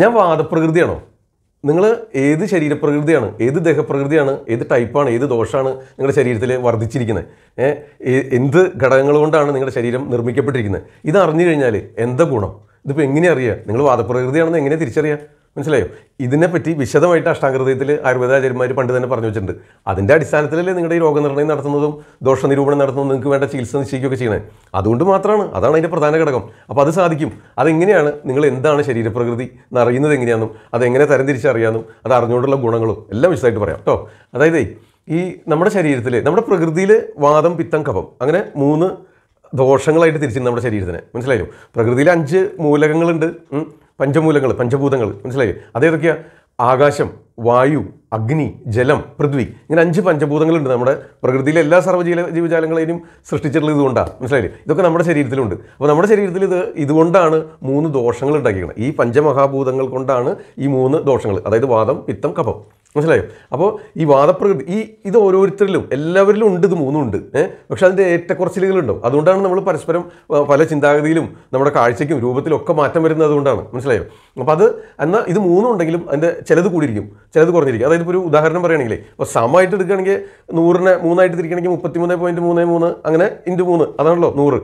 ഞാൻ വാദപ്രകൃതിയാണോ നിങ്ങൾ ഏത് ശരീരപ്രകൃതിയാണ് ഏത് ദേഹപ്രകൃതിയാണ് ഏത് ടൈപ്പാണ് ഏത് ദോഷമാണ് നിങ്ങളുടെ ശരീരത്തിൽ വർദ്ധിച്ചിരിക്കുന്നത് എന്ത് ഘടകങ്ങൾ കൊണ്ടാണ് നിങ്ങളുടെ ശരീരം നിർമ്മിക്കപ്പെട്ടിരിക്കുന്നത് ഇത് അറിഞ്ഞു കഴിഞ്ഞാൽ എന്താ ഗുണം ഇതിപ്പോൾ എങ്ങനെ അറിയുക നിങ്ങൾ വാദപ്രകൃതിയാണെന്ന് എങ്ങനെ തിരിച്ചറിയാം മനസ്സിലായോ ഇതിനെപ്പറ്റി വിശദമായിട്ട് അഷ്ടാകൃതയത്തിൽ ആയുർവേദാചാര്യന്മാർ പണ്ട് തന്നെ പറഞ്ഞു വെച്ചിട്ടുണ്ട് അതിൻ്റെ അടിസ്ഥാനത്തിലല്ലേ നിങ്ങളുടെ ഈ രോഗനിർണ്ണയം നടത്തുന്നതും ദോഷനിരൂപണം നടത്തുന്നതും നിങ്ങൾക്ക് വേണ്ട ചികിത്സ നിശ്ചയിക്കുകയൊക്കെ ചെയ്യണേ അതുകൊണ്ട് മാത്രമാണ് അതാണ് അതിൻ്റെ പ്രധാന ഘടകം അപ്പോൾ അത് സാധിക്കും അതെങ്ങനെയാണ് നിങ്ങൾ എന്താണ് ശരീരപ്രകൃതി എന്നറിയുന്നത് എങ്ങനെയാണെന്നും അതെങ്ങനെ തരംതിരിച്ചറിയാമെന്നും അത് അറിഞ്ഞുകൊണ്ടുള്ള ഗുണങ്ങളും എല്ലാം വിശദമായിട്ട് പറയാം കേട്ടോ അതായത് ഈ നമ്മുടെ ശരീരത്തിൽ നമ്മുടെ പ്രകൃതിയിൽ വാദം പിത്തം കപം അങ്ങനെ മൂന്ന് ദോഷങ്ങളായിട്ട് തിരിച്ചിട്ടുണ്ട് നമ്മുടെ ശരീരത്തിന് മനസ്സിലായോ പ്രകൃതിയിൽ അഞ്ച് മൂലകങ്ങളുണ്ട് പഞ്ചമൂലങ്ങൾ പഞ്ചഭൂതങ്ങൾ മനസ്സിലായി അതേതൊക്കെയാണ് ആകാശം വായു അഗ്നി ജലം പൃഥ്വി ഇങ്ങനെ അഞ്ച് പഞ്ചഭൂതങ്ങളുണ്ട് നമ്മുടെ പ്രകൃതിയിലെ എല്ലാ സർവ്വജീല ജീവജാലങ്ങളെയും സൃഷ്ടിച്ചിട്ടുള്ളത് ഇതുകൊണ്ടാണ് മനസ്സിലായി ഇതൊക്കെ നമ്മുടെ ശരീരത്തിലുണ്ട് അപ്പോൾ നമ്മുടെ ശരീരത്തിൽ ഇത് ഇതുകൊണ്ടാണ് മൂന്ന് ദോഷങ്ങൾ ഉണ്ടാക്കിയിരിക്കുന്നത് ഈ പഞ്ചമഹാഭൂതങ്ങൾ കൊണ്ടാണ് ഈ മൂന്ന് ദോഷങ്ങൾ അതായത് വാദം പിത്തം കഫം മനസ്സിലായോ അപ്പോൾ ഈ വാദപ്രകൃതി ഈ ഇത് ഓരോരുത്തരിലും എല്ലാവരിലും ഉണ്ട് ഇത് ഉണ്ട് ഏഹ് പക്ഷെ അതിൻ്റെ ഏറ്റക്കുറച്ചിലുകളുണ്ടാവും അതുകൊണ്ടാണ് നമ്മൾ പരസ്പരം പല ചിന്താഗതിയിലും നമ്മുടെ കാഴ്ചയ്ക്കും രൂപത്തിലും ഒക്കെ മാറ്റം വരുന്നത് അതുകൊണ്ടാണ് മനസ്സിലായോ അപ്പോൾ അത് എന്നാൽ ഇത് മൂന്നും ഉണ്ടെങ്കിലും അതിൻ്റെ ചിലത് കൂടിയിരിക്കും ചിലത് കുറഞ്ഞിരിക്കും അതായത് ഇപ്പോൾ ഒരു ഉദാഹരണം പറയുകയാണെങ്കിൽ ഇപ്പോൾ സമമായിട്ട് എടുക്കുകയാണെങ്കിൽ നൂറിനെ മൂന്നായിട്ട് തിരിക്കണമെങ്കിൽ മൂന്ന് പോയിൻറ്റ് മൂന്ന് മൂന്ന് അങ്ങനെ ഇൻറ്റു മൂന്ന് അതാണല്ലോ നൂറ്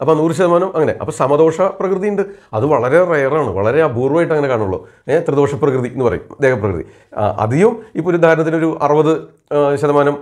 അപ്പോൾ നൂറ് ശതമാനം അങ്ങനെ അപ്പോൾ സമദോഷ പ്രകൃതി ഉണ്ട് അത് വളരെ റയറാണ് വളരെ അപൂർവമായിട്ട് അങ്ങനെ കാണുള്ളൂ ഏഹ് ത്രിദോഷ പ്രകൃതി എന്ന് പറയും ദേഹപ്രകൃതി അധികം ഇപ്പോൾ ഒരു ഉദാഹരണത്തിന് ഒരു അറുപത് ശതമാനം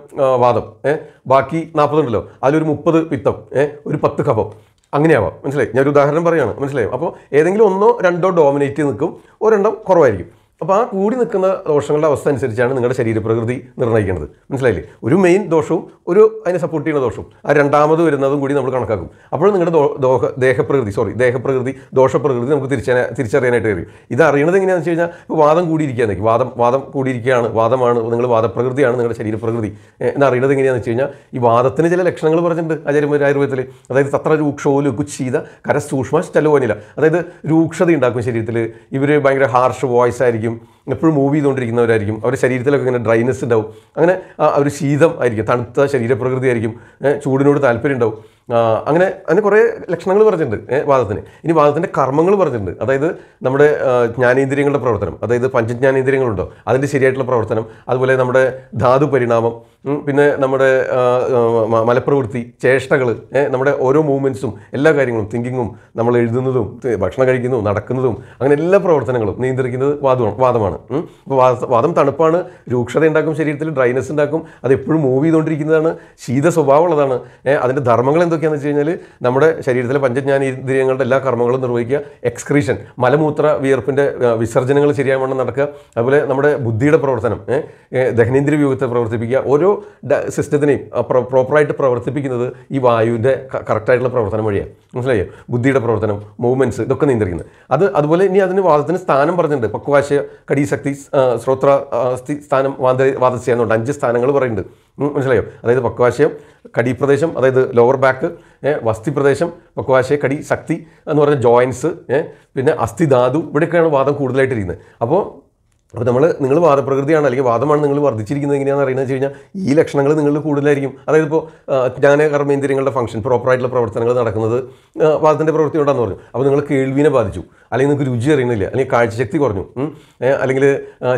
വാദം ഏ ബാക്കി നാൽപ്പതുണ്ടല്ലോ അതിലൊരു മുപ്പത് പിത്തം ഏ ഒരു പത്ത് കഫം അങ്ങനെയാവാം മനസ്സിലായി ഞാൻ ഒരു ഉദാഹരണം പറയുകയാണ് മനസ്സിലായോ അപ്പോൾ ഏതെങ്കിലും ഒന്നോ രണ്ടോ ഡോമിനേറ്റ് നിൽക്കും ഒരെണ്ണം കുറവായിരിക്കും അപ്പോൾ ആ കൂടി നിൽക്കുന്ന ദോഷങ്ങളുടെ അവസ്ഥ അനുസരിച്ചാണ് നിങ്ങളുടെ ശരീരപ്രകൃതി നിർണ്ണയിക്കുന്നത് മനസ്സിലായില്ലേ ഒരു മെയിൻ ദോഷവും ഒരു അതിനെ സപ്പോർട്ട് ചെയ്യുന്ന ദോഷം ആ രണ്ടാമത് വരുന്നതും കൂടി നമ്മൾ കണക്കാക്കും അപ്പോൾ നിങ്ങളുടെ ദോഹ ദേഹപ്രകൃതി സോറി ദേഹപ്രകൃതി ദോഷപ്രകൃതി നമുക്ക് തിരിച്ചറിയാൻ തിരിച്ചറിയാനായിട്ട് കഴിയും ഇത് അറിയണത് എങ്ങനെയാണെന്ന് വെച്ച് കഴിഞ്ഞാൽ ഇപ്പോൾ വാദം കൂടിയിരിക്കുകയാണെങ്കിൽ വാദം വാദം കൂടിയിരിക്കുകയാണ് വാദമാണ് നിങ്ങൾ വാദപ്രകൃതിയാണ് നിങ്ങളുടെ ശരീരപ്രകൃതി എന്ന് അറിയണത് എങ്ങനെയാണെന്ന് വെച്ച് കഴിഞ്ഞാൽ ഈ വാദത്തിന് ചില ലക്ഷണങ്ങൾ പറഞ്ഞിട്ടുണ്ട് ഒരു ആയുർവേദത്തിൽ അതായത് തത്ര രൂക്ഷവും ലുഗുച്ഛീത കരസൂക്ഷ്മ സ്റ്റലോനില അതായത് രൂക്ഷത ഉണ്ടാക്കും ശരീരത്തിൽ ഇവർ ഭയങ്കര ഹാർഷ് വോയിസ് ആയിരിക്കും എപ്പോഴും മൂവ് ചെയ്തുകൊണ്ടിരിക്കുന്നവരായിരിക്കും അവരുടെ ശരീരത്തിലൊക്കെ ഇങ്ങനെ ഡ്രൈനെസ് ഉണ്ടാവും അങ്ങനെ ഒരു ശീതം ആയിരിക്കും തണുത്ത ശരീരപ്രകൃതി ആയിരിക്കും ചൂടിനോട് താല്പര്യം ഉണ്ടാവും അങ്ങനെ അതിന് കുറേ ലക്ഷണങ്ങൾ പറഞ്ഞിട്ടുണ്ട് വാദത്തിന് ഇനി വാദത്തിൻ്റെ കർമ്മങ്ങൾ പറഞ്ഞിട്ടുണ്ട് അതായത് നമ്മുടെ ജ്ഞാനേന്ദ്രിയങ്ങളുടെ പ്രവർത്തനം അതായത് പഞ്ചജ്ഞാനേന്ദ്രിയങ്ങളുണ്ടോ അതിൻ്റെ ശരിയായിട്ടുള്ള പ്രവർത്തനം അതുപോലെ നമ്മുടെ ധാതു പരിണാമം പിന്നെ നമ്മുടെ മലപ്രവൃത്തി ചേഷ്ടകൾ നമ്മുടെ ഓരോ മൂവ്മെൻറ്റ്സും എല്ലാ കാര്യങ്ങളും തിങ്കിങ്ങും നമ്മൾ എഴുതുന്നതും ഭക്ഷണം കഴിക്കുന്നതും നടക്കുന്നതും അങ്ങനെ എല്ലാ പ്രവർത്തനങ്ങളും നിയന്ത്രിക്കുന്നത് വാദമാണ് വാദമാണ് അപ്പോൾ വാദം തണുപ്പാണ് രൂക്ഷത ഉണ്ടാക്കും ശരീരത്തിൽ ഡ്രൈനസ് ഉണ്ടാക്കും അത് എപ്പോഴും മൂവ് ചെയ്തുകൊണ്ടിരിക്കുന്നതാണ് ശീത സ്വഭാവമുള്ളതാണ് അതിൻ്റെ ധർമ്മങ്ങൾ ചെയ്യുന്നതൊക്കെയെന്ന് വെച്ച് കഴിഞ്ഞാൽ നമ്മുടെ ശരീരത്തിലെ പഞ്ചജ്ഞാനേന്ദ്രിയങ്ങളുടെ എല്ലാ കർമ്മങ്ങളും നിർവഹിക്കുക എക്സ്ക്രീഷൻ മലമൂത്ര വിയർപ്പിൻ്റെ വിസർജനങ്ങൾ ശരിയായ വണ്ണം നടക്കുക അതുപോലെ നമ്മുടെ ബുദ്ധിയുടെ പ്രവർത്തനം ദഹനേന്ദ്രിയ വ്യൂഹത്തെ പ്രവർത്തിപ്പിക്കുക ഓരോ സിസ്റ്റത്തിനെയും പ്രോപ്പറായിട്ട് പ്രവർത്തിപ്പിക്കുന്നത് ഈ വായുവിൻ്റെ കറക്റ്റായിട്ടുള്ള പ്രവർത്തനം വഴിയാണ് മനസ്സിലായോ ബുദ്ധിയുടെ പ്രവർത്തനം മൂവ്മെൻറ്റ്സ് ഇതൊക്കെ നിയന്ത്രിക്കുന്നത് അത് അതുപോലെ ഇനി അതിന് വാദത്തിന് സ്ഥാനം പറഞ്ഞിട്ടുണ്ട് പക്വാശ കടീശക്തി ശ്രോത്ര സ്ഥാനം വാദ വാദസ്യ എന്നുണ്ട് അഞ്ച് സ്ഥാനങ്ങൾ പറയുന്നുണ്ട് മനസ്സിലായോ അതായത് പക്വാശയം കടിപ്രദേശം അതായത് ലോവർ ബാക്ക് വസ്തി പ്രദേശം പക്വാശയ കടി ശക്തി എന്ന് പറഞ്ഞ ജോയിൻസ് പിന്നെ ധാതു ഇവിടെയൊക്കെയാണ് വാദം കൂടുതലായിട്ട് ഇരിക്കുന്നത് അപ്പോൾ അപ്പോൾ നമ്മൾ നിങ്ങൾ വാദപ്രകൃതിയാണ് അല്ലെങ്കിൽ വാദമാണ് നിങ്ങൾ വർദ്ധിച്ചിരിക്കുന്നത് എങ്ങനെയാണെന്ന് അറിയുന്നത് വെച്ച് കഴിഞ്ഞാൽ ഈ ലക്ഷണങ്ങൾ നിങ്ങൾ കൂടുതലായിരിക്കും അതായത് ഇപ്പോൾ ജ്ഞാന കർമ്മേന്ദ്രിയങ്ങളുടെ ഫംഗ്ഷൻ പ്രോപ്പറായിട്ടുള്ള പ്രവർത്തനങ്ങൾ നടക്കുന്നത് വാദത്തിൻ്റെ പ്രവൃത്തി കൊണ്ടാന്ന് പറഞ്ഞു അപ്പോൾ നിങ്ങൾ കേൾവിനെ ബാധിച്ചു അല്ലെങ്കിൽ നിങ്ങൾക്ക് രുചി അറിയണില്ല അല്ലെങ്കിൽ കാഴ്ചശക്തി കുറഞ്ഞു അല്ലെങ്കിൽ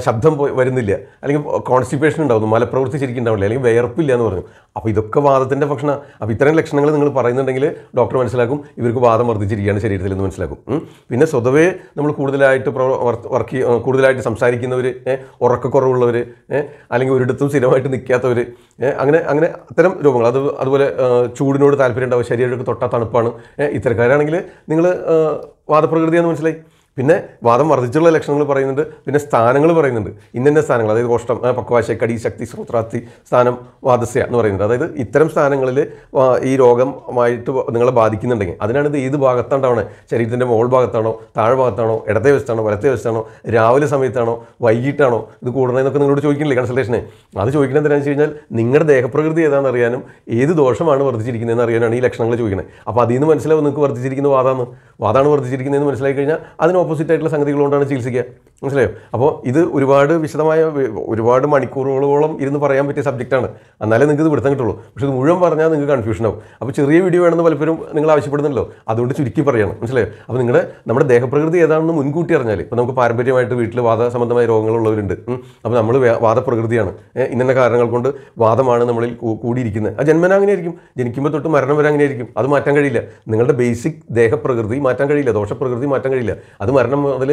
ശബ്ദം വരുന്നില്ല അല്ലെങ്കിൽ കോൺസ്റ്റിപ്പേഷൻ ഉണ്ടാവുന്നു മലപ്രവൃത്തി ശരിക്കും ഉണ്ടാവില്ല അല്ലെങ്കിൽ വിയർപ്പില്ല എന്ന് പറഞ്ഞു അപ്പോൾ ഇതൊക്കെ വാദത്തിൻ്റെ ഭക്ഷണം അപ്പോൾ ഇത്തരം ലക്ഷണങ്ങൾ നിങ്ങൾ പറയുന്നുണ്ടെങ്കിൽ ഡോക്ടർ മനസ്സിലാക്കും ഇവർക്ക് വാദം വർദ്ധിച്ചിരിക്കുകയാണ് ശരീരത്തിൽ എന്ന് മനസ്സിലാക്കും പിന്നെ സ്വതവേ നമ്മൾ കൂടുതലായിട്ട് വർക്ക് കൂടുതലായിട്ട് സംസാരിക്കുന്നവർ ഉറക്കക്കുറവുള്ളവർ അല്ലെങ്കിൽ ഒരിടത്തും സ്ഥിരമായിട്ട് നിൽക്കാത്തവർ അങ്ങനെ അങ്ങനെ അത്തരം രോഗങ്ങൾ അത് അതുപോലെ ചൂടിനോട് താല്പര്യം ഉണ്ടാവും ശരീരമൊക്കെ തൊട്ടാ തണുപ്പാണ് ഇത്തരക്കാരാണെങ്കിൽ നിങ്ങൾ വാദപ്രകൃതി എന്ന് മനസ്സിലായി പിന്നെ വാദം വർദ്ധിച്ചുള്ള ലക്ഷണങ്ങൾ പറയുന്നുണ്ട് പിന്നെ സ്ഥാനങ്ങൾ പറയുന്നുണ്ട് ഇന്നെ സ്ഥാനങ്ങൾ അതായത് പക്വാശ കടി ശക്തി ശ്രോത്രാത്തി സ്ഥാനം വാദസ്യ എന്ന് പറയുന്നുണ്ട് അതായത് ഇത്തരം സ്ഥാനങ്ങളിൽ ഈ രോഗമായിട്ട് നിങ്ങളെ ബാധിക്കുന്നുണ്ടെങ്കിൽ അതിനാണ് ഇത് ഏത് ഭാഗത്താണ്ടാണ് ശരീരത്തിൻ്റെ മോൾ ഭാഗത്താണോ താഴെ ഭാഗത്താണോ ഇടത്തെ വശത്താണോ വലത്തെ വശത്താണോ രാവിലെ സമയത്താണോ വൈകിട്ടാണോ ഇത് കൂടണമെന്നൊക്കെ നിങ്ങളോട് ചോദിക്കുന്നില്ലേ കൺസൾട്ടേഷന് അത് ചോദിക്കുന്നത് എന്താണെന്ന് വെച്ച് കഴിഞ്ഞാൽ നിങ്ങളുടെ ദേഹപ്രകൃതി ഏതാണെന്ന് അറിയാനും ഏത് ദോഷമാണ് വർദ്ധിച്ചിരിക്കുന്നതെന്ന് അറിയാനാണ് ഈ ലക്ഷണങ്ങൾ ചോദിക്കുന്നത് അപ്പോൾ അതിൽ നിന്ന് മനസ്സിലാവും നിങ്ങൾക്ക് വർദ്ധിച്ചിരിക്കുന്ന വാദമാണ് അപ്പോൾ അതാണ് വർദ്ധിച്ചിരിക്കുന്നതെന്ന് മനസ്സിലായി കഴിഞ്ഞാൽ അതിന് ഓപ്പോസിറ്റ് ആയിട്ടുള്ള സംഗതികളുകൊണ്ടാണ് ചികിത്സിക്കുക മനസ്സിലായോ അപ്പോൾ ഇത് ഒരുപാട് വിശദമായ ഒരുപാട് മണിക്കൂറുകളോളം ഇരുന്ന് പറയാൻ പറ്റിയ സബ്ജക്റ്റാണ് എന്നാലേ നിങ്ങൾക്ക് ഇത് പിടുത്തം കിട്ടുള്ളൂ പക്ഷേ ഇത് മുഴുവൻ പറഞ്ഞാൽ നിങ്ങൾക്ക് കൺഫ്യൂഷൻ ആവും അപ്പോൾ ചെറിയ വീഡിയോ വേണമെന്ന് പലപ്പോഴും നിങ്ങൾ ആവശ്യപ്പെടുന്നുണ്ടല്ലോ അതുകൊണ്ട് ചുരുക്കി പറയണം മനസ്സിലായോ അപ്പോൾ നിങ്ങളുടെ നമ്മുടെ ദേഹപ്രകൃതി ഏതാണെന്ന് മുൻകൂട്ടി അറിഞ്ഞാൽ ഇപ്പോൾ നമുക്ക് പാരമ്പര്യമായിട്ട് വീട്ടിൽ വാദ സംബന്ധമായ രോഗങ്ങളുള്ളവരുണ്ട് അപ്പോൾ നമ്മൾ വാദപ്രകൃതിയാണ് ഇന്ന കാരണങ്ങൾ കൊണ്ട് വാദമാണ് നമ്മളിൽ കൂടിയിരിക്കുന്നത് ആ ജന്മന അങ്ങനെ ആയിരിക്കും ജനിക്കുമ്പോൾ തൊട്ട് മരണം വരെ അങ്ങനെ ആയിരിക്കും അത് മാറ്റാൻ കഴിയില്ല നിങ്ങളുടെ ബേസിക് ദേഹപ്രകൃതി മാറ്റാൻ കഴിയില്ല ദോഷപ്രകൃതി മാറ്റാൻ കഴിയില്ല അത് മരണം മുതൽ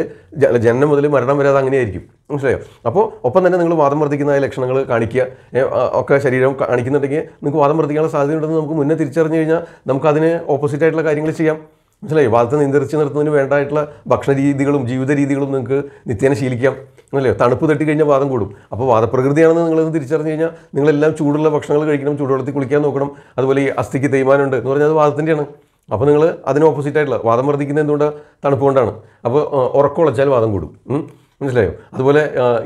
ജനനം മുതൽ മരണം വരെ അത് അങ്ങനെയായിരിക്കും മനസ്സിലായോ അപ്പോൾ ഒപ്പം തന്നെ നിങ്ങൾ വാദം വർദ്ധിക്കുന്ന ലക്ഷണങ്ങൾ കാണിക്കുക ഒക്കെ ശരീരം കാണിക്കുന്നുണ്ടെങ്കിൽ നിങ്ങൾക്ക് വാദം വർദ്ധിക്കാനുള്ള സാധ്യതയുണ്ടെന്ന് നമുക്ക് മുന്നേ തിരിച്ചറിഞ്ഞു കഴിഞ്ഞാൽ അതിനെ ഓപ്പോസിറ്റ് ആയിട്ടുള്ള കാര്യങ്ങൾ ചെയ്യാം മനസ്സിലായി വാദത്തെ നിയന്ത്രിച്ച് നിർത്തുന്നതിന് വേണ്ടായിട്ടുള്ള ഭക്ഷണ രീതികളും ജീവിത രീതികളും നിങ്ങൾക്ക് നിത്യേന ശീലിക്കാം അല്ലേ തണുപ്പ് തട്ടി കഴിഞ്ഞാൽ വാദം കൂടും അപ്പോൾ വാദപ്രകൃതിയാണെന്ന് നിങ്ങളൊന്ന് തിരിച്ചറിഞ്ഞു കഴിഞ്ഞാൽ നിങ്ങളെല്ലാം ചൂടുള്ള ഭക്ഷണങ്ങൾ കഴിക്കണം ചൂടുവെള്ളത്തിൽ കുളിക്കാൻ നോക്കണം അതുപോലെ ഈ അസ്ഥിക്ക് തേയ്മാനമുണ്ട് എന്ന് പറഞ്ഞാൽ അത് വാദത്തിൻ്റെയാണ് അപ്പോൾ നിങ്ങൾ അതിന് ഓപ്പോസിറ്റ് ആയിട്ടുള്ള വാദം വർദ്ധിക്കുന്നത് എന്തുകൊണ്ട് തണുപ്പ് കൊണ്ടാണ് അപ്പോൾ ഉറക്കമുളച്ചാൽ വാദം കൂടും മനസ്സിലായോ അതുപോലെ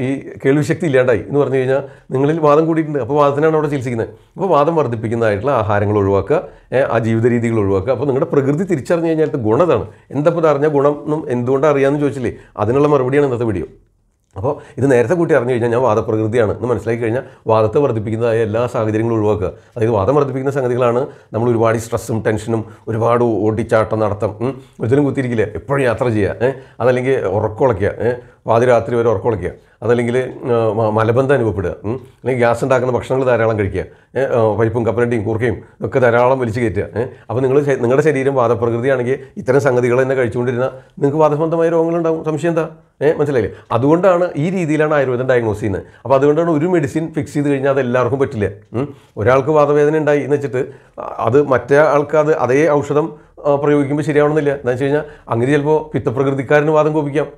ഈ കേൾവിശക്തി ഇല്ലാണ്ടായി എന്ന് പറഞ്ഞു കഴിഞ്ഞാൽ നിങ്ങളിൽ വാദം കൂടിയിട്ടുണ്ട് അപ്പോൾ വാദത്തിനാണ് അവിടെ ചികിത്സിക്കുന്നത് അപ്പോൾ വാദം വർദ്ധിപ്പിക്കുന്നതായിട്ടുള്ള ആഹാരങ്ങൾ ഒഴിവാക്കുക ആ ജീവിത രീതികൾ ഒഴിവാക്കുക അപ്പോൾ നിങ്ങളുടെ പ്രകൃതി തിരിച്ചറിഞ്ഞു കഴിഞ്ഞാൽ ഗുണതാണ് എന്തപ്പോൾ അറിഞ്ഞാൽ ഗുണം എന്തുകൊണ്ട് അറിയാമെന്ന് ചോദിച്ചില്ലേ അതിനുള്ള മറുപടിയാണ് ഇന്നത്തെ വീഡിയോ അപ്പോൾ ഇത് നേരത്തെ കൂട്ടി അറിഞ്ഞു കഴിഞ്ഞാൽ ഞാൻ വാദപ്രകൃതിയാണ് എന്ന് മനസ്സിലാക്കി കഴിഞ്ഞാൽ വാദത്തെ വർദ്ധിപ്പിക്കുന്നതായ എല്ലാ സാഹചര്യങ്ങളും ഒഴിവാക്കുക അതായത് വാദം വർദ്ധിപ്പിക്കുന്ന സംഗതികളാണ് നമ്മൾ ഒരുപാട് സ്ട്രെസ്സും ടെൻഷനും ഒരുപാട് ഓടിച്ചാട്ടം നടത്തം ഒരിക്കലും കുത്തിയിരിക്കില്ല എപ്പോഴും യാത്ര ചെയ്യുക അതല്ലെങ്കിൽ ഉറക്കുളയ്ക്കുക പാതിരാത്രി വരെ ഉറക്കൊളിക്കുക അതല്ലെങ്കിൽ മലബന്ധം അനുഭവപ്പെടുക അല്ലെങ്കിൽ ഗ്യാസ് ഉണ്ടാക്കുന്ന ഭക്ഷണങ്ങൾ ധാരാളം കഴിക്കുക പൈപ്പും കപ്പലണ്ടിയും കൂർക്കയും ഒക്കെ ധാരാളം വലിച്ചു കയറ്റുക അപ്പോൾ നിങ്ങൾ നിങ്ങളുടെ ശരീരം വാദപ്രകൃതിയാണെങ്കിൽ ഇത്തരം സംഗതികൾ തന്നെ കഴിച്ചുകൊണ്ടിരുന്ന നിങ്ങൾക്ക് വാദസംബന്ധമായ രോഗങ്ങളുണ്ടാവും സംശയം എന്താ ഏഹ് മനസ്സിലായില്ലേ അതുകൊണ്ടാണ് ഈ രീതിയിലാണ് ആയുർവേദം ഡയഗ്നോസ് ചെയ്യുന്നത് അപ്പോൾ അതുകൊണ്ടാണ് ഒരു മെഡിസിൻ ഫിക്സ് ചെയ്ത് കഴിഞ്ഞാൽ അത് എല്ലാവർക്കും പറ്റില്ല ഒരാൾക്ക് വാദവേദന ഉണ്ടായി എന്ന് വെച്ചിട്ട് അത് മറ്റേ ആൾക്ക് അത് അതേ ഔഷധം പ്രയോഗിക്കുമ്പോൾ ശരിയാവണമെന്നില്ല എന്താണെന്ന് വെച്ച് കഴിഞ്ഞാൽ അങ്ങനെ ചിലപ്പോൾ പിത്തപ്രകൃതിക്കാരന് വാദം കോപിക്കാം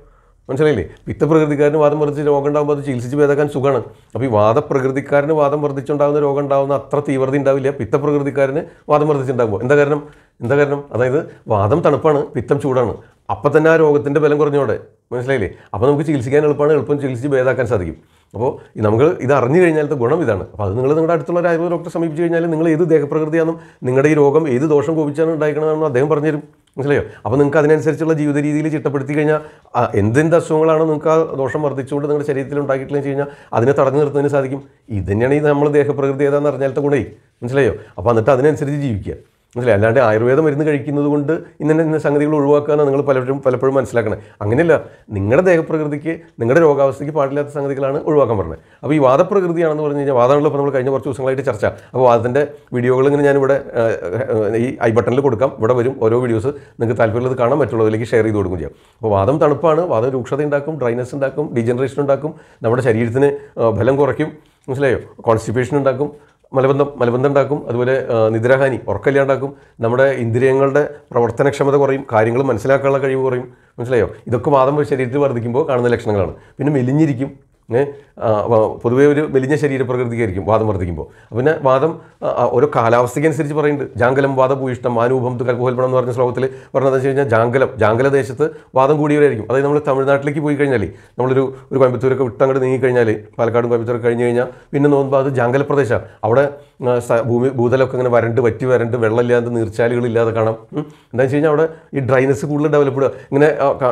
മനസ്സിലായില്ലേ പിത്തപ്രകൃതിക്കാരന് വാദം വർദ്ധിച്ച് രോഗം ഉണ്ടാകുമ്പോൾ അത് ചികിത്സിച്ച് ഭേദക്കാൻ സുഖമാണ് അപ്പോൾ ഈ വാദപ്രകൃതിക്കാരന് വാദം വർദ്ധിച്ചുണ്ടാകുന്ന രോഗം ഉണ്ടാകുന്ന അത്ര തീവ്രത ഉണ്ടാവില്ല പിത്തപ്രകൃതിക്കാരന് വാദം വർദ്ധിച്ചുണ്ടാകുമ്പോൾ എന്താ കാരണം എന്താ കാരണം അതായത് വാദം തണുപ്പാണ് പിത്തം ചൂടാണ് അപ്പം തന്നെ ആ രോഗത്തിൻ്റെ ബലം കുറഞ്ഞോടെ മനസ്സിലായില്ലേ അപ്പോൾ നമുക്ക് ചികിത്സിക്കാൻ എളുപ്പമാണ് എളുപ്പം ചികിത്സിച്ച് ഭേദാക്കാൻ സാധിക്കും അപ്പോൾ നമുക്ക് ഇത് അറിഞ്ഞു കഴിഞ്ഞാൽ ഗുണം ഇതാണ് അപ്പോൾ അത് നിങ്ങൾ നിങ്ങളുടെ അടുത്തുള്ള ഒരു ആയുർവേദ ഡോക്ടറെ സമീപിച്ച് കഴിഞ്ഞാൽ നിങ്ങൾ ഏത് ദേഹപ്രകൃതിയാണെന്നും നിങ്ങളുടെ ഈ രോഗം ഏത് ദോഷം കോപിച്ചാണ് ഉണ്ടായിരിക്കണമെന്നും അദ്ദേഹം പറഞ്ഞുതരും മനസ്സിലായോ അപ്പോൾ നിങ്ങൾക്ക് അതിനനുസരിച്ചുള്ള ജീവിത രീതിയിൽ ചിട്ടപ്പെടുത്തി കഴിഞ്ഞാൽ എന്തെന്ത് അസുഖങ്ങളാണ് നിങ്ങൾക്ക് ആ ദോഷം വർദ്ധിച്ചുകൊണ്ട് നിങ്ങളുടെ ശരീരത്തിൽ ഉണ്ടാക്കിയിട്ടില്ലെന്ന് വെച്ച് കഴിഞ്ഞാൽ അതിനെ തടഞ്ഞു നിർത്തുന്നതിന് സാധിക്കും ഇതന്നെയാണ് ഈ നമ്മൾ ദേഹപ്രകൃതി ഏതാണെന്ന് അറിഞ്ഞാലത്തെ കൂടെ മനസ്സിലായോ അപ്പോൾ എന്നിട്ട് അതിനനുസരിച്ച് ജീവിക്കുക മനസ്സിലായി അല്ലാണ്ട് ആയുർവേദ മരുന്ന് കഴിക്കുന്നത് കൊണ്ട് ഇന്നലെ ഇന്ന സംഗതികൾ ഒഴിവാക്കാമെന്ന് നിങ്ങൾ പലപ്പോഴും പലപ്പോഴും മനസ്സിലാക്കണം അങ്ങനെയല്ല നിങ്ങളുടെ ദേഹപ്രകൃതിക്ക് നിങ്ങളുടെ രോഗാവസ്ഥയ്ക്ക് പാടില്ലാത്ത സംഗതികളാണ് ഒഴിവാക്കാൻ പറഞ്ഞത് അപ്പോൾ ഈ വാദപ്രകൃതിയാണെന്ന് പറഞ്ഞു കഴിഞ്ഞാൽ വാദമാണല്ലോ നമ്മൾ കഴിഞ്ഞ കുറച്ച് ദിവസങ്ങളായിട്ട് ചർച്ച അപ്പോൾ വാദത്തിൻ്റെ വീഡിയോകൾ ഇങ്ങനെ ഞാനിവിടെ ഈ ഐ ബട്ടണിൽ കൊടുക്കാം ഇവിടെ വരും ഓരോ വീഡിയോസ് നിങ്ങൾക്ക് താല്പര്യമുള്ളത് കാണാൻ മറ്റുള്ളവരിലേക്ക് ഷെയർ ചെയ്ത് കൊടുക്കും ചെയ്യാം അപ്പോൾ വാദം തണുപ്പാണ് വാദം രൂക്ഷത ഉണ്ടാക്കും ഡ്രൈനസ് ഉണ്ടാക്കും ഡീജനറേഷൻ ഉണ്ടാക്കും നമ്മുടെ ശരീരത്തിന് ഫലം കുറയ്ക്കും മനസ്സിലായോ കോൺസ്റ്റിപ്യൂഷൻ ഉണ്ടാക്കും മലബന്ധം മലബന്ധം ഉണ്ടാക്കും അതുപോലെ നിദ്രാഹാനി ഉറക്കമില്ലാണ്ടാക്കും നമ്മുടെ ഇന്ദ്രിയങ്ങളുടെ പ്രവർത്തനക്ഷമത കുറയും കാര്യങ്ങൾ മനസ്സിലാക്കാനുള്ള കഴിവ് കുറയും മനസ്സിലായോ ഇതൊക്കെ വാദം ശരീരത്തിൽ വർദ്ധിക്കുമ്പോൾ കാണുന്ന ലക്ഷണങ്ങളാണ് പിന്നെ മെലിഞ്ഞിരിക്കും പൊതുവേ ഒരു മെലിഞ്ഞ ശരീരപ്രകൃതിയായിരിക്കും വാദം വർദ്ധിക്കുമ്പോൾ പിന്നെ വാദം ഓരോ കാലാവസ്ഥയ്ക്കനുസരിച്ച് പറയുന്നുണ്ട് ജാങ്കലം വാദഭൂയിഷ്ടം മാനൂപം കൽപ്പോൽപ്പണം എന്ന് പറഞ്ഞ ശ്ലോകത്തിൽ പറഞ്ഞതെന്ന് വെച്ച് കഴിഞ്ഞാൽ ജാങ്കലം ജാങ്കല ദേശത്ത് വാദം കൂടിയവരായിരിക്കും അതായത് നമ്മൾ തമിഴ്നാട്ടിലേക്ക് പോയി കഴിഞ്ഞാൽ നമ്മളൊരു ഒരു കോയമ്പത്തൂരൊക്കെ വിട്ടങ്ങോട്ട് നീങ്ങിക്കഴിഞ്ഞാൽ പാലക്കാടും കോയമ്പത്തൂരൊക്കെ കഴിഞ്ഞ് കഴിഞ്ഞാൽ പിന്നെ നോക്കുമ്പോൾ അത് ജാങ്കല പ്രദേശമാണ് അവിടെ ഭൂമി ഭൂതലമൊക്കെ ഇങ്ങനെ വരണ്ട് വറ്റി വരണ്ട് വെള്ളമില്ലാതെ നീർച്ചാലുകളില്ലാതെ കാണാം എന്താണെന്ന് വെച്ച് കഴിഞ്ഞാൽ അവിടെ ഈ ഡ്രൈനസ് കൂടുതൽ ഡെവലപ്ഡ് ഇങ്ങനെ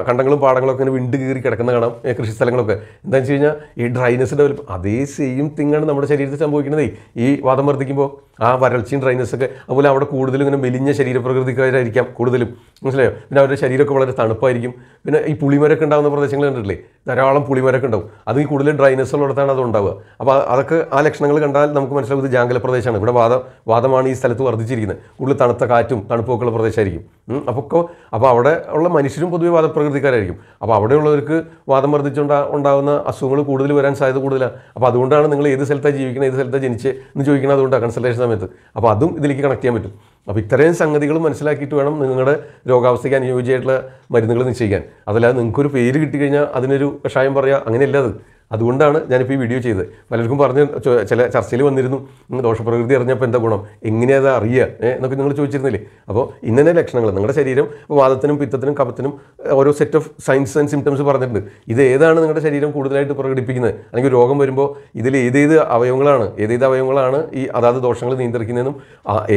കണ്ടങ്ങളും പാടങ്ങളും ഒക്കെ ഇങ്ങനെ വിണ്ട് കീറി കിടക്കുന്ന കാണാം കൃഷി സ്ഥലങ്ങളൊക്കെ എന്താണെന്ന് വെച്ച് കഴിഞ്ഞാൽ ഈ ഡ്രൈനസ് ഡെവലപ്പ് അതേ സെയിം തിങ്ങാണ് നമ്മുടെ ശരീരത്തിൽ സംഭവിക്കുന്നത് ഈ വാദം വർദ്ധിക്കുമ്പോൾ ആ വരൾച്ചയും ഡ്രൈനസ് ഒക്കെ അതുപോലെ അവിടെ കൂടുതലും ഇങ്ങനെ മെലിഞ്ഞ ശരീരപ്രകൃതിക്കാരായിരിക്കാം കൂടുതലും മനസ്സിലായോ പിന്നെ അവരുടെ ശരീരമൊക്കെ വളരെ തണുപ്പായിരിക്കും പിന്നെ ഈ പുളിമരൊക്കെ ഉണ്ടാകുന്ന പ്രദേശങ്ങൾ കണ്ടിട്ടില്ലേ ധാരാളം പുളിമരൊക്കെ ഉണ്ടാവും അത് ഈ കൂടുതലും ഡ്രൈനസ് ഉള്ളിടത്താണ് അത് ഉണ്ടാവുക അപ്പോൾ അതൊക്കെ ആ ലക്ഷണങ്ങൾ കണ്ടാൽ നമുക്ക് മനസ്സിലാവും ഇത് ജാങ്കല പ്രദേശം പ്രദേശമാണ് ഇവിടെ വാദ വാദമാണ് ഈ സ്ഥലത്ത് വർദ്ധിച്ചിരിക്കുന്നത് കൂടുതൽ തണുത്ത കാറ്റും തണുപ്പൊക്കെയുള്ള പ്രദേശമായിരിക്കും അപ്പോൾ അപ്പോൾ അവിടെ ഉള്ള മനുഷ്യരും പൊതുവെ വാദപ്രകൃതിക്കാരായിരിക്കും അപ്പോൾ അവിടെയുള്ളവർക്ക് വാദം വർദ്ധിച്ചുണ്ടാ ഉണ്ടാകുന്ന അസുഖങ്ങൾ കൂടുതൽ വരാൻ സാധ്യത കൂടുതലാണ് അപ്പോൾ അതുകൊണ്ടാണ് നിങ്ങൾ ഏത് സ്ഥലത്താണ് ജീവിക്കുന്നത് ഏത് സ്ഥലത്താണ് ജനിച്ച് എന്ന് ചോദിക്കുന്നത് അതുകൊണ്ടാണ് കൺസൾട്ടേഷൻ സമയത്ത് അപ്പോൾ അതും ഇതിലേക്ക് കണക്ട് ചെയ്യാൻ പറ്റും അപ്പോൾ ഇത്രയും സംഗതികൾ മനസ്സിലാക്കിയിട്ട് വേണം നിങ്ങളുടെ രോഗാവസ്ഥയ്ക്ക് അനുയോജ്യമായിട്ടുള്ള മരുന്നുകൾ നിശ്ചയിക്കാൻ അതല്ലാതെ നിങ്ങൾക്കൊരു പേര് കിട്ടിക്കഴിഞ്ഞാൽ അതിനൊരു കഷായം പറയുക അങ്ങനെയല്ല അത് അതുകൊണ്ടാണ് ഞാനിപ്പോൾ ഈ വീഡിയോ ചെയ്തത് പലർക്കും പറഞ്ഞ് ചില ചർച്ചയിൽ വന്നിരുന്നു ദോഷപ്രകൃതി അറിഞ്ഞപ്പോൾ എന്താ ഗുണം എങ്ങനെയത് അറിയുക എന്നൊക്കെ നിങ്ങൾ ചോദിച്ചിരുന്നില്ലേ അപ്പോൾ ഇന്നെ ലക്ഷണങ്ങൾ നിങ്ങളുടെ ശരീരം വാദത്തിനും പിത്തത്തിനും കപത്തിനും ഓരോ set of signs and symptoms പറഞ്ഞിട്ടുണ്ട് ഇത് ഏതാണ് നിങ്ങളുടെ ശരീരം കൂടുതലായിട്ട് പ്രകടിപ്പിക്കുന്നത് അല്ലെങ്കിൽ രോഗം വരുമ്പോൾ ഇതിൽ ഏതേത് അവയവങ്ങളാണ് ഏതേത് അവയവങ്ങളാണ് ഈ അതാത് ദോഷങ്ങൾ നിയന്ത്രിക്കുന്നതെന്നും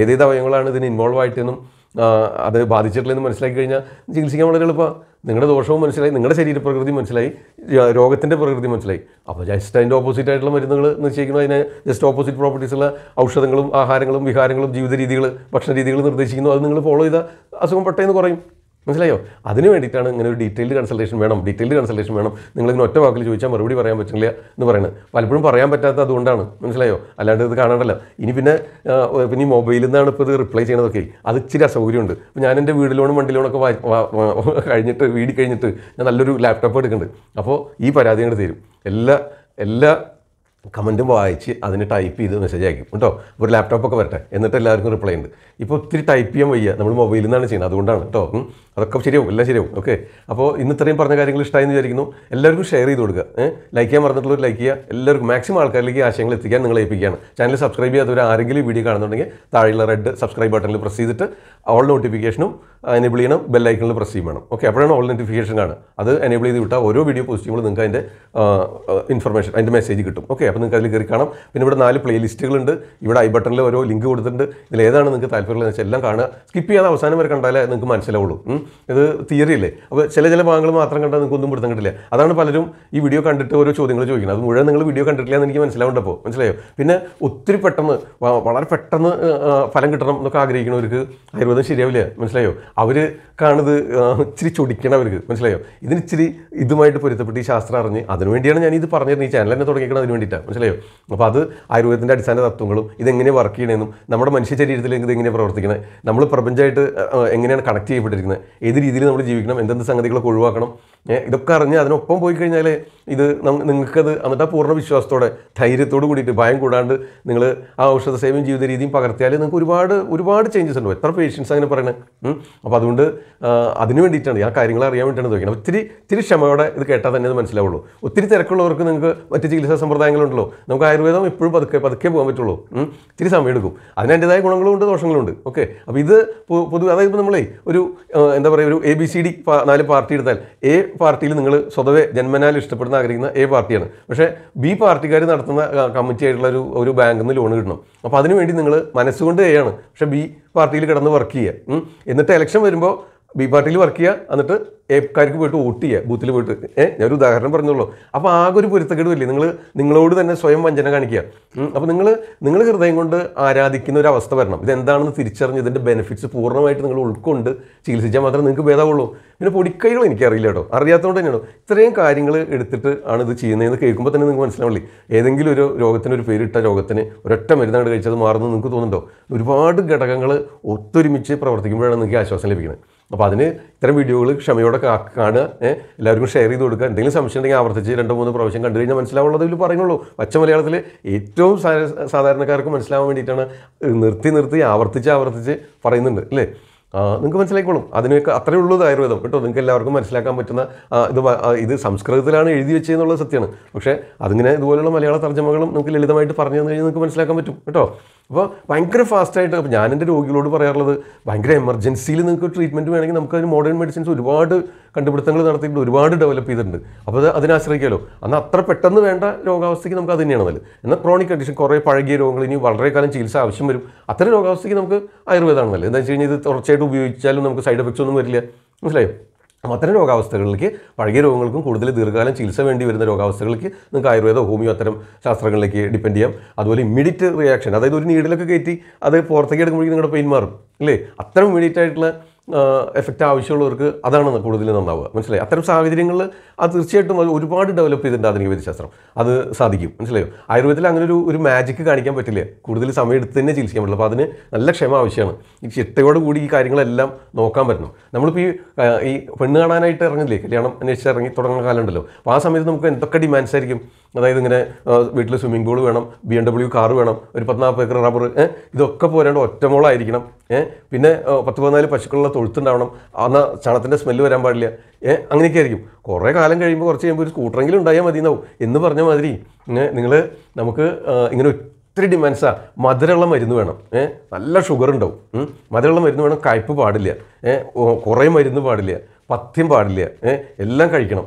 ഏതേത് അവയവങ്ങളാണ് ഇതിന് ഇൻവോൾവ് ആയിട്ടെന്നും അത് ബാധിച്ചിട്ടില്ലെന്ന് മനസ്സിലാക്കി കഴിഞ്ഞാൽ ചികിത്സിക്കാൻ വളരെ എളുപ്പമാണ് നിങ്ങളുടെ ദോഷവും മനസ്സിലായി നിങ്ങളുടെ ശരീരപ്രകൃതി മനസ്സിലായി രോഗത്തിൻ്റെ പ്രകൃതി മനസ്സിലായി അപ്പോൾ ജസ്റ്റ് അതിൻ്റെ ഓപ്പോസിറ്റ് ആയിട്ടുള്ള മരുന്നുകൾ നിശ്ചയിക്കുന്നത് അതിനെ ജസ്റ്റ് ഓപ്പോസിറ്റ് പ്രോപ്പർട്ടീസ് ഉള്ള ഔഷധങ്ങളും ആഹാരങ്ങളും വിഹാരങ്ങളും ജീവിത രീതികൾ ഭക്ഷണ രീതികൾ നിർദ്ദേശിക്കുന്നു അത് നിങ്ങൾ ഫോളോ ചെയ്താൽ അസുഖം പെട്ടെന്ന് കുറയും മനസ്സിലായോ അതിന് വേണ്ടിയിട്ടാണ് ഇങ്ങനെ ഒരു ഡീറ്റെയിൽഡ് കൺസൾട്ടേഷൻ വേണം ഡീറ്റെയിൽഡ് കൺസൾട്ടേഷൻ വേണം നിങ്ങളിങ്ങനെ ഒറ്റ വാക്കിൽ ചോദിച്ചാൽ മറുപടി പറയാൻ പറ്റില്ല എന്ന് പറയുന്നത് പലപ്പോഴും പറയാൻ പറ്റാത്ത അതുകൊണ്ടാണ് മനസ്സിലായോ അല്ലാണ്ട് ഇത് കാണണ്ടല്ല ഇനി പിന്നെ പിന്നെ ഈ മൊബൈലിൽ നിന്നാണ് ഇപ്പോൾ ഇത് റിപ്ലൈ ചെയ്യണതൊക്കെ അത് ഇച്ചിരി അസൗകര്യമുണ്ട് അപ്പോൾ ഞാൻ എൻ്റെ വീട് ലോണും വണ്ടി ലോണൊക്കെ കഴിഞ്ഞിട്ട് വീടി കഴിഞ്ഞിട്ട് ഞാൻ നല്ലൊരു ലാപ്ടോപ്പ് എടുക്കുന്നുണ്ട് അപ്പോൾ ഈ പരാതി തരും എല്ലാ എല്ലാ കമൻറ്റും വായിച്ച് അതിന് ടൈപ്പ് ചെയ്ത് മെസ്സേജ് അയക്കും കേട്ടോ ഒരു ലാപ്ടോപ്പൊക്കെ വരട്ടെ എന്നിട്ട് എല്ലാവർക്കും റിപ്ലൈ ഉണ്ട് ഇപ്പോൾ ഒത്തിരി ടൈപ്പ് ചെയ്യാൻ വയ്യ നമ്മൾ മൊബൈലിൽ നിന്നാണ് ചെയ്യുന്നത് അതുകൊണ്ടാണ് കേട്ടോ അതൊക്കെ ശരിയാവും എല്ലാം ശരിയാവും ഓക്കെ അപ്പോൾ ഇന്ന് ഇത്രയും പറഞ്ഞ കാര്യങ്ങൾ ഇഷ്ടമായി എന്ന് വിചാരിക്കുന്നു എല്ലാവർക്കും ഷെയർ ചെയ്ത് കൊടുക്കുക ലൈക്ക് ചെയ്യാൻ മറന്നിട്ടുള്ളവർ ലൈക്ക് ചെയ്യുക എല്ലാവർക്കും മാക്സിമം ആൾക്കാരിലേക്ക് ആശയങ്ങൾ എത്തിക്കാൻ നിങ്ങൾ ഏൽപ്പിക്കുകയാണ് ചാനൽ സബ്സ്ക്രൈബ് ചെയ്യാത്തവർ ആരെങ്കിലും വീഡിയോ കാണുന്നുണ്ടെങ്കിൽ താഴെയുള്ള റെഡ് സബ്സ്ക്രൈബ് ബട്ടണിൽ പ്രസ് ചെയ്തിട്ട് ഓൾ നോട്ടിഫിക്കേഷനും എനേബിൾ ചെയ്യണം ബെല്ലൈക്കണിൽ പ്രസ് ചെയ്യണം ഓക്കെ അപ്പോഴാണ് ഓൾ നോട്ടിഫിക്കേഷൻ കാണുക അത് എനേബിൾ ചെയ്ത് വിട്ടാൽ ഓരോ വീഡിയോ പോസ്റ്റ് ചെയ്യുമ്പോൾ നിങ്ങൾക്ക് അതിൻ്റെ ഇൻഫർമേഷൻ അതിൻ്റെ മെസ്സേജ് കിട്ടും ഓക്കെ അപ്പോൾ നിങ്ങൾക്ക് അതിൽ കയറി കാണാം പിന്നെ ഇവിടെ നാല് ലിസ്റ്റുകളുണ്ട് ഇവിടെ ഐ ബട്ടണിൽ ഓരോ ലിങ്ക് കൊടുത്തിട്ടുണ്ട് ഇതിൽ ഏതാണ് നിങ്ങൾക്ക് താല്പര്യമുള്ളത് വെച്ചാൽ എല്ലാം കാണുക സ്കിപ്പ് ചെയ്യാതെ അവസാനം വരെ കണ്ടാലേ നിങ്ങൾക്ക് മനസ്സിലാവുള്ളൂ ഇത് തിയറി അല്ലേ അപ്പോൾ ചില ചില ഭാഗങ്ങൾ മാത്രം കണ്ടാൽ നിങ്ങൾക്ക് ഒന്നും പിടുത്തം കിട്ടില്ല അതാണ് പലരും ഈ വീഡിയോ കണ്ടിട്ട് ഓരോ ചോദ്യങ്ങൾ ചോദിക്കുന്നത് അത് മുഴുവൻ നിങ്ങൾ വീഡിയോ കണ്ടിട്ടില്ല എന്ന് എനിക്ക് മനസ്സിലാവുണ്ടപ്പോൾ മനസ്സിലായോ പിന്നെ ഒത്തിരി പെട്ടെന്ന് വളരെ പെട്ടെന്ന് ഫലം കിട്ടണം എന്നൊക്കെ ആഗ്രഹിക്കുന്നവർക്ക് ആയുർവേദം ശരിയാവില്ല മനസ്സിലായോ അവർ കാണുന്നത് ഇച്ചിരി ചൊടിക്കണം അവർക്ക് മനസ്സിലായോ ഇതിന് ഇച്ചിരി ഇതുമായിട്ട് പൊരുത്തപ്പെട്ട് ഈ ശാസ്ത്രം അറിഞ്ഞ് അതിനുവേണ്ടിയാണ് ഞാൻ ഇത് പറഞ്ഞിരുന്നത് ഈ ചാനൽ തന്നെ തുടങ്ങിയിരിക്കുന്നത് അതിന് വേണ്ടിയിട്ടാണ് മനസ്സിലായോ അപ്പോൾ അത് ആയുർവേദത്തിൻ്റെ അടിസ്ഥാന തത്വങ്ങളും ഇതെങ്ങനെ വർക്ക് ചെയ്യണമെന്നും നമ്മുടെ മനുഷ്യ ശരീരത്തിൽ ഇതെങ്ങനെ പ്രവർത്തിക്കുന്നത് നമ്മൾ പ്രപഞ്ചമായിട്ട് എങ്ങനെയാണ് കണക്ട് ചെയ്യപ്പെട്ടിരിക്കുന്നത് ഏത് രീതിയിൽ നമ്മൾ ജീവിക്കണം എന്തെന്ത് സംഗതികളൊക്കെ ഒഴിവാക്കണം ഇതൊക്കെ അറിഞ്ഞ് അതിനൊപ്പം പോയി കഴിഞ്ഞാൽ ഇത് നിങ്ങൾക്കത് എന്നിട്ട് ആ പൂർണ്ണ വിശ്വാസത്തോടെ ധൈര്യത്തോട് കൂടിയിട്ട് ഭയം കൂടാണ്ട് നിങ്ങൾ ആ ഔഷധ സേവനം ജീവിത രീതിയും പകർത്തിയാൽ നിങ്ങൾക്ക് ഒരുപാട് ഒരുപാട് ചേഞ്ചസ് ഉണ്ടോ എത്ര പേഷ്യൻസ് അങ്ങനെ പറയണേ അപ്പോൾ അതുകൊണ്ട് അതിന് വേണ്ടിയിട്ടാണ് ആ കാര്യങ്ങൾ അറിയാൻ വേണ്ടിയിട്ടാണ് ചോദിക്കുന്നത് ഒത്തിരി ഇത്തിരി ക്ഷമയോടെ ഇത് കേട്ടാൽ തന്നെ അത് മനസ്സിലാവുള്ളൂ ഒത്തിരി തിരക്കുള്ളവർക്ക് നിങ്ങൾക്ക് മറ്റ് ചികിത്സാ സമ്പ്രദായങ്ങളുണ്ട് പറ്റുള്ളൂ നമുക്ക് ആയുർവേദം ഇപ്പോഴും പതുക്കെ പതുക്കെ പോകാൻ പറ്റുള്ളൂ ഇത്തിരി എടുക്കും അതിനതിൻ്റെതായ ദോഷങ്ങളും ഉണ്ട് ഓക്കെ അപ്പോൾ ഇത് പൊതു അതായത് ഇപ്പോൾ നമ്മളെ ഒരു എന്താ പറയുക ഒരു എ ബി സി ഡി നാല് പാർട്ടി എടുത്താൽ എ പാർട്ടിയിൽ നിങ്ങൾ സ്വതവേ ജന്മനാൽ ഇഷ്ടപ്പെടുന്ന ആഗ്രഹിക്കുന്ന എ പാർട്ടിയാണ് പക്ഷേ ബി പാർട്ടിക്കാർ നടത്തുന്ന കമ്മിറ്റി ആയിട്ടുള്ള ഒരു ഒരു ബാങ്കിൽ നിന്ന് ലോൺ കിട്ടണം അപ്പോൾ അതിനുവേണ്ടി നിങ്ങൾ മനസ്സുകൊണ്ട് എ ആണ് പക്ഷേ ബി പാർട്ടിയിൽ കിടന്ന് വർക്ക് ചെയ്യുക എന്നിട്ട് ഇലക്ഷൻ വരുമ്പോൾ ബി പാർട്ടിയിൽ വർക്ക് ചെയ്യുക എന്നിട്ട് എക്കാർക്ക് പോയിട്ട് വോട്ട് ചെയ്യുക ബൂത്തിൽ പോയിട്ട് ഏഹ് ഞാനൊരു ഉദാഹരണം പറഞ്ഞുള്ളൂ അപ്പോൾ ആകെ ഒരു പൊരുത്തക്കേടുമില്ലേ നിങ്ങൾ നിങ്ങളോട് തന്നെ സ്വയം വഞ്ചന കാണിക്കുക അപ്പോൾ നിങ്ങൾ നിങ്ങൾ ഹൃദയം കൊണ്ട് ആരാധിക്കുന്ന ഒരു അവസ്ഥ വരണം ഇതെന്താണെന്ന് തിരിച്ചറിഞ്ഞ് ഇതിൻ്റെ ബെനിഫിറ്റ്സ് പൂർണ്ണമായിട്ട് നിങ്ങൾ ഉൾക്കൊണ്ട് ചികിത്സിച്ചാൽ മാത്രമേ നിങ്ങൾക്ക് ഭേദമുള്ളൂ പിന്നെ പൊടിക്കൈകൾ എനിക്കറിയില്ല കേട്ടോ അറിയാത്തതുകൊണ്ട് തന്നെയാണ് ഇത്രയും കാര്യങ്ങൾ എടുത്തിട്ട് ആണ് ഇത് ചെയ്യുന്നതെന്ന് കേൾക്കുമ്പോൾ തന്നെ നിങ്ങൾക്ക് മനസ്സിലാവില്ലേ ഏതെങ്കിലും ഒരു രോഗത്തിന് ഒരു പേരിട്ട രോഗത്തിന് ഒരൊറ്റ മരുന്നാണ് കഴിച്ചത് മാറുന്നത് നിങ്ങൾക്ക് തോന്നുന്നുണ്ടോ ഒരുപാട് ഘടകങ്ങൾ ഒത്തൊരുമിച്ച് പ്രവർത്തിക്കുമ്പോഴാണ് നിങ്ങൾക്ക് ആശ്വാസം ലഭിക്കുന്നത് അപ്പോൾ അതിന് ഇത്തരം വീഡിയോകൾ ക്ഷമയോടെ കാണുക എല്ലാവർക്കും ഷെയർ ചെയ്ത് കൊടുക്കുക എന്തെങ്കിലും സംശയം ഉണ്ടെങ്കിൽ ആവർത്തിച്ച് രണ്ട് മൂന്ന് പ്രാവശ്യം കണ്ടു കഴിഞ്ഞാൽ മനസ്സിലാവുള്ളത് ഇതിൽ പറയുന്നുള്ളൂ പച്ച മലയാളത്തിൽ ഏറ്റവും സാധാരണക്കാർക്ക് മനസ്സിലാവാൻ വേണ്ടിയിട്ടാണ് നിർത്തി നിർത്തി ആവർത്തിച്ച് ആവർത്തിച്ച് പറയുന്നുണ്ട് അല്ലേ നിങ്ങൾക്ക് മനസ്സിലാക്കിക്കോളും അതിനൊക്കെ അത്രയേ ഉള്ളൂ ആയുർവേദം കേട്ടോ നിങ്ങൾക്ക് എല്ലാവർക്കും മനസ്സിലാക്കാൻ പറ്റുന്ന ഇത് ഇത് സംസ്കൃതത്തിലാണ് എഴുതി വെച്ചതെന്നുള്ളത് സത്യമാണ് പക്ഷേ അതിങ്ങനെ ഇതുപോലുള്ള മലയാള തർജ്ജമകളും നിങ്ങൾക്ക് ലളിതമായിട്ട് പറഞ്ഞു തന്നു കഴിഞ്ഞാൽ നിങ്ങൾക്ക് മനസ്സിലാക്കാൻ പറ്റും കേട്ടോ അപ്പോൾ ഭയങ്കര ഫാസ്റ്റായിട്ട് അപ്പോൾ ഞാൻ എൻ്റെ രോഗികളോട് പറയാറുള്ളത് ഭയങ്കര എമർജൻസിയിൽ നിങ്ങൾക്ക് ട്രീറ്റ്മെൻറ്റ് വേണമെങ്കിൽ നമുക്ക് അതിന് മോഡേൺ മെഡിസിൻസ് ഒരുപാട് കണ്ടുപിടുത്തങ്ങൾ നടത്തിയിട്ടുണ്ട് ഒരുപാട് ഡെവലപ്പ് ചെയ്തിട്ടുണ്ട് അപ്പോൾ അത് അതിനാശ്രയിക്കാമല്ലോ അന്ന് അത്ര പെട്ടെന്ന് വേണ്ട രോഗാവസ്ഥയ്ക്ക് നമുക്ക് അത് തന്നെയാണ് നല്ലത് എന്നാൽ ക്രോണിക് കണ്ടീഷൻ കുറേ പഴകിയ രോഗങ്ങൾ ഇനി വളരെ കാലം ചികിത്സ ആവശ്യം വരും അത്തരം രോഗാവസ്ഥയ്ക്ക് നമുക്ക് ആയുർവേദമാണ് നല്ലത് എന്താണെന്ന് വെച്ച് കഴിഞ്ഞാൽ ഇത് തുടർച്ചയായിട്ട് ഉപയോഗിച്ചാലും നമുക്ക് സൈഡ് എഫക്ട്സ് ഒന്നും വരില്ല മനസ്സിലായോ അത്തരം രോഗാവസ്ഥകളിലേക്ക് പഴകിയ രോഗങ്ങൾക്കും കൂടുതൽ ദീർഘകാലം ചികിത്സ വേണ്ടി വരുന്ന രോഗാവസ്ഥകൾക്ക് നിങ്ങൾക്ക് ആയുർവേദ ഹോമിയോ അത്തരം ശാസ്ത്രങ്ങളിലേക്ക് ഡിപ്പെൻഡ് ചെയ്യാം അതുപോലെ ഇമ്മീഡിയറ്റ് റിയാക്ഷൻ അതായത് ഒരു നീഡിലൊക്കെ കയറ്റി അത് പുറത്തേക്ക് എടുക്കുമ്പോഴേക്കും നിങ്ങളുടെ പെയിൻ മാറും അല്ലേ അത്തരം ഇമ്മീഡിയറ്റ് ആയിട്ടുള്ള എഫക്റ്റ് ആവശ്യമുള്ളവർക്ക് അതാണ് കൂടുതൽ നന്നാവുക മനസ്സിലായി അത്തരം സാഹചര്യങ്ങൾ അത് തീർച്ചയായിട്ടും ഒരുപാട് ഡെവലപ്പ് ചെയ്തിട്ടുണ്ട് ആധുനിക വൈദ്യശാസ്ത്രം അത് സാധിക്കും മനസ്സിലായോ ആയുർവേദത്തിൽ അങ്ങനെ ഒരു ഒരു മാജിക്ക് കാണിക്കാൻ പറ്റില്ല കൂടുതൽ സമയം എടുത്ത് തന്നെ ചികിത്സിക്കാൻ പറ്റില്ല അപ്പോൾ അതിന് നല്ല ക്ഷമ ആവശ്യമാണ് ഈ ചിട്ടയോട് കൂടി ഈ കാര്യങ്ങളെല്ലാം നോക്കാൻ പറ്റണം നമ്മളിപ്പോൾ ഈ ഈ പെണ്ണ് കാണാനായിട്ട് ഇറങ്ങില്ലേ കല്യാണം അന്വേഷിച്ച് ഇറങ്ങി തുടങ്ങുന്ന കാലമുണ്ടല്ലോ അപ്പോൾ ആ സമയത്ത് നമുക്ക് എന്തൊക്കെ ഡിമാൻഡ്സ് ആയിരിക്കും അതായത് ഇങ്ങനെ വീട്ടിൽ സ്വിമ്മിംഗ് പൂൾ വേണം ബി എം ഡബ്ല്യു കാർ വേണം ഒരു പത്നാൽപ്പത് ഏക്കർ റബ്ബർ ഇതൊക്കെ പോരേണ്ട ഒറ്റമോളായിരിക്കണം പിന്നെ പത്ത് പതിനാല് പശുക്കളുള്ള തൊഴുത്തുണ്ടാവണം അന്ന് ചണത്തിൻ്റെ സ്മെല്ല് വരാൻ പാടില്ല അങ്ങനെയൊക്കെ ആയിരിക്കും കുറേ കാലം കഴിയുമ്പോൾ കുറച്ച് കഴിയുമ്പോൾ ഒരു സ്കൂട്ടറെങ്കിലും ഉണ്ടായാൽ മതി എന്നാവും എന്ന് പറഞ്ഞ മാതിരി നിങ്ങൾ നമുക്ക് ഇങ്ങനെ ഒത്തിരി ഡിമാൻഡ്സാണ് മധുരമുള്ള മരുന്ന് വേണം ഏഹ് നല്ല ഷുഗർ ഉണ്ടാവും മധുരമുള്ള മരുന്ന് വേണം കയ്പ്പ് പാടില്ല ഏഹ് കുറേ മരുന്ന് പാടില്ല പഥ്യം പാടില്ല ഏഹ് എല്ലാം കഴിക്കണം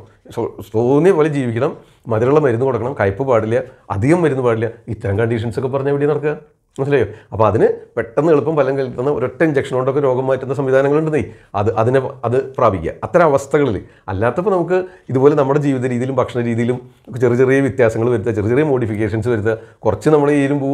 തോന്നിയ പോലെ ജീവിക്കണം മധുരമുള്ള മരുന്ന് കൊടുക്കണം കയ്പ് പാടില്ല അധികം മരുന്ന് പാടില്ല ഇത്തരം ഒക്കെ പറഞ്ഞാൽ ഇവിടെ നടക്കുക മനസ്സിലായോ അപ്പോൾ അതിന് പെട്ടെന്ന് എളുപ്പം ഫലം കൽക്കുന്ന ഒരൊറ്റ ഇഞ്ചക്ഷൻ കൊണ്ടൊക്കെ രോഗം മാറ്റുന്ന സംവിധാനങ്ങളുണ്ടെന്നേ അത് അതിനെ അത് പ്രാപിക്കുക അത്തരം അവസ്ഥകളിൽ അല്ലാത്തപ്പോൾ നമുക്ക് ഇതുപോലെ നമ്മുടെ ജീവിത രീതിയിലും ഭക്ഷണ രീതിയിലും ചെറിയ ചെറിയ വ്യത്യാസങ്ങൾ വരുത്തുക ചെറിയ ചെറിയ മോഡിഫിക്കേഷൻസ് വരുത്തുക കുറച്ച് നമ്മൾ ഈരും പൂ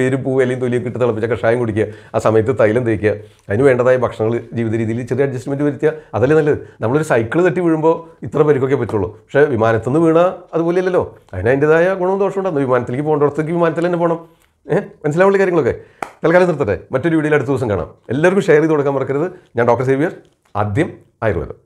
വേരും പൂ അല്ലെങ്കിൽ തൊലിയൊക്കെ ഇട്ട് തിളപ്പിച്ച കഷായം കുടിക്കുക ആ സമയത്ത് തൈലം തേക്കുക അതിന് വേണ്ടതായ ഭക്ഷണങ്ങൾ ജീവിത രീതിയിൽ ചെറിയ അഡ്ജസ്റ്റ്മെൻറ്റ് വരുത്തുക അതല്ലേ നല്ലത് നമ്മളൊരു സൈക്കിൾ തട്ടി വീഴുമ്പോൾ ഇത്ര പേർക്കൊക്കെ പറ്റുള്ളൂ പക്ഷേ വിമാനത്തുനിന്ന് വീണാൽ അതുപോലെയല്ലല്ലോ അതിന് അതിൻ്റെതായ ഗുണവും ദോഷവും ഉണ്ടാകുന്നു വിമാനത്തിലേക്ക് പോകേണ്ടടത്തേക്ക് വിമാനത്തിൽ തന്നെ പോകണം ഏഹ് മനസ്സിലാവുള്ള കാര്യങ്ങളൊക്കെ തൽക്കാലം നിർത്തട്ടെ മറ്റൊരു വീഡിയോയിൽ അടുത്ത ദിവസം കാണാം എല്ലാവർക്കും ഷെയർ ചെയ്ത് കൊടുക്കാൻ മറക്കരുത് ഞാൻ ഡോക്ടർ സേവിയർ ആദ്യം ആയുർവേദം